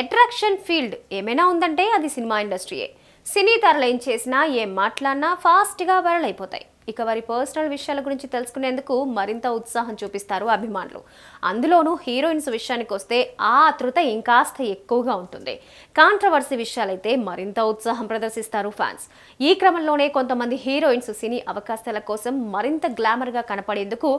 attraction field ఏమైనా ఉందంటే అది సినిమా ఇండస్ట్రీయే సినీ తరలు ఏం చేసినా ఏం మాట్లాడినా ఫాస్ట్గా వైరల్ అయిపోతాయి ఇక వారి పర్సనల్ విషయాల గురించి తెలుసుకునేందుకు మరింత ఉత్సాహం చూపిస్తారు అభిమానులు అందులోనూ హీరోయిన్స్ విషయానికి వస్తే ఆ అతృత ఇంకాస్త ఎక్కువగా ఉంటుంది కాంట్రవర్సీ విషయాలైతే మరింత ఉత్సాహం ప్రదర్శిస్తారు ఫ్యాన్స్ ఈ క్రమంలోనే కొంతమంది హీరోయిన్స్ సినీ అవకాశాల కోసం మరింత గ్లామర్గా కనపడేందుకు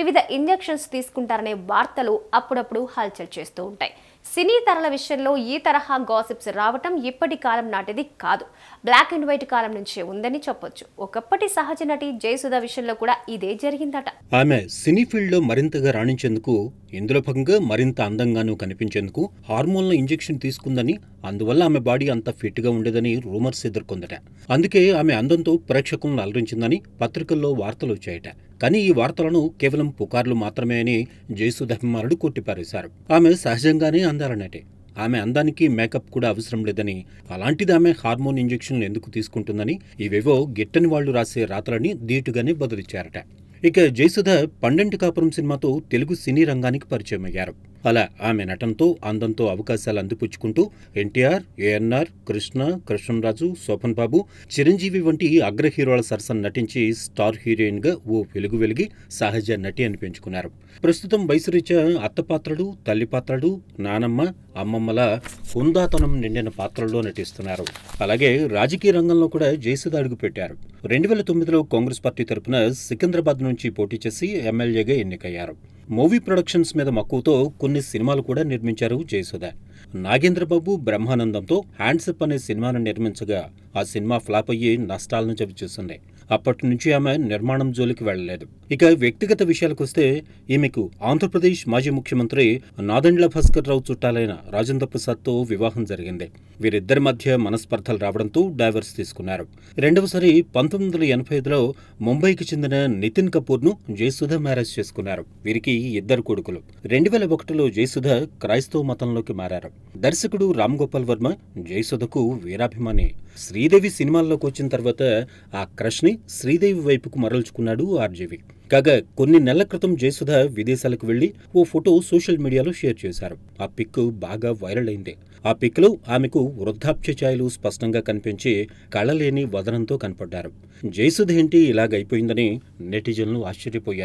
వివిధ ఇంజెక్షన్స్ తీసుకుంటారనే వార్తలు అప్పుడప్పుడు హల్చల్ చేస్తూ ఉంటాయి సినీ తరల విషయంలో ఈ తరహా గాసిప్స్ రావటం ఇప్పటి కాలం నాటిది కాదు బ్లాక్ అండ్ వైట్ కాలం నుంచే ఉందని చెప్పొచ్చు ఒకప్పటి సహజ నటి జయసుధ విషయంలో కూడా ఇదే జరిగిందట ఆమె సినీ లో మరింతగా రాణించేందుకు ఇందులో భాగంగా మరింత అందంగానూ కనిపించేందుకు హార్మోన్ల ఇంజెక్షన్ తీసుకుందని అందువల్ల ఆమె బాడీ అంత ఫిట్గా ఉండేదని రూమర్స్ ఎదుర్కొందట అందుకే ఆమె అందంతో ప్రేక్షకులను అలరించిందని పత్రికల్లో వార్తలు వచ్చాయట కానీ ఈ వార్తలను కేవలం పుకార్లు మాత్రమే అని జయసుధభిమానుడు కొట్టిపారేశారు ఆమె సహజంగానే అందాలనేటే ఆమె అందానికి మేకప్ కూడా అవసరం లేదని అలాంటిది ఆమె హార్మోన్ ఇంజెక్షన్లు ఎందుకు తీసుకుంటుందని ఇవేవో గిట్టని వాళ్లు రాసే రాతలని ధీటుగానే బదిలిచ్చారట ఇక జయసుధ పండంటి కాపురం సినిమాతో తెలుగు సినీ రంగానికి పరిచయం అయ్యారు అలా ఆమె నటనతో అందంతో అవకాశాలు అందిపుచ్చుకుంటూ ఎన్టీఆర్ ఏఎన్ఆర్ కృష్ణ కృష్ణరాజు శోభన్ బాబు చిరంజీవి వంటి అగ్ర హీరోల సరసన నటించి స్టార్ హీరోయిన్ గా ఓ వెలుగు వెలిగి సహజ నటి అని పెంచుకున్నారు ప్రస్తుతం వయసురీత్యా అత్త పాత్రలు తల్లి పాత్రలు నానమ్మ అమ్మమ్మల హుందాతనం నిండిన పాత్రల్లో నటిస్తున్నారు అలాగే రాజకీయ రంగంలో కూడా జయసుధ అడుగు పెట్టారు రెండు వేల తొమ్మిదిలో కాంగ్రెస్ పార్టీ తరఫున సికింద్రాబాద్ నుంచి పోటీ చేసి ఎమ్మెల్యేగా ఎన్నికయ్యారు మూవీ ప్రొడక్షన్స్ మీద మక్కువతో కొన్ని సినిమాలు కూడా నిర్మించారు జయసుధ నాగేంద్రబాబు బ్రహ్మానందంతో హ్యాండ్సప్ అనే సినిమాను నిర్మించగా ఆ సినిమా ఫ్లాప్ అయ్యి నష్టాలను చవిచూసింది అప్పటి నుంచి ఆమె నిర్మాణం జోలికి వెళ్లలేదు ఇక వ్యక్తిగత విషయాలకొస్తే ఈమెకు ఆంధ్రప్రదేశ్ మాజీ ముఖ్యమంత్రి నాదండ్ల భాస్కర్ రావు చుట్టాలైన రాజేంద్ర ప్రసాద్తో వివాహం జరిగింది వీరిద్దరి మధ్య మనస్పర్ధలు రావడంతో డైవర్స్ తీసుకున్నారు రెండవసారి పంతొమ్మిది వందల ఎనభై ఐదులో ముంబైకి చెందిన నితిన్ కపూర్ను జయసుధ మ్యారేజ్ చేసుకున్నారు వీరికి ఇద్దరు కొడుకులు రెండు వేల ఒకటిలో జయసుధ క్రైస్తవ మతంలోకి మారారు దర్శకుడు రామ్ గోపాల్ వర్మ జయసుధకు వీరాభిమాని శ్రీదేవి సినిమాల్లోకి వచ్చిన తర్వాత ఆ క్రష్ని శ్రీదేవి వైపుకు మరల్చుకున్నాడు ఆర్జేవి కాగా కొన్ని నెలల క్రితం జయసుధ విదేశాలకు వెళ్లి ఓ ఫోటో సోషల్ మీడియాలో షేర్ చేశారు ఆ పిక్ బాగా వైరల్ అయింది ఆ పిక్ లో ఆమెకు వృద్ధాప్య ఛాయలు స్పష్టంగా కనిపించి కళలేని వదనంతో కనపడ్డారు జయసుధ ఏంటి ఇలాగైపోయిందని నెటిజన్లు ఆశ్చర్యపోయారు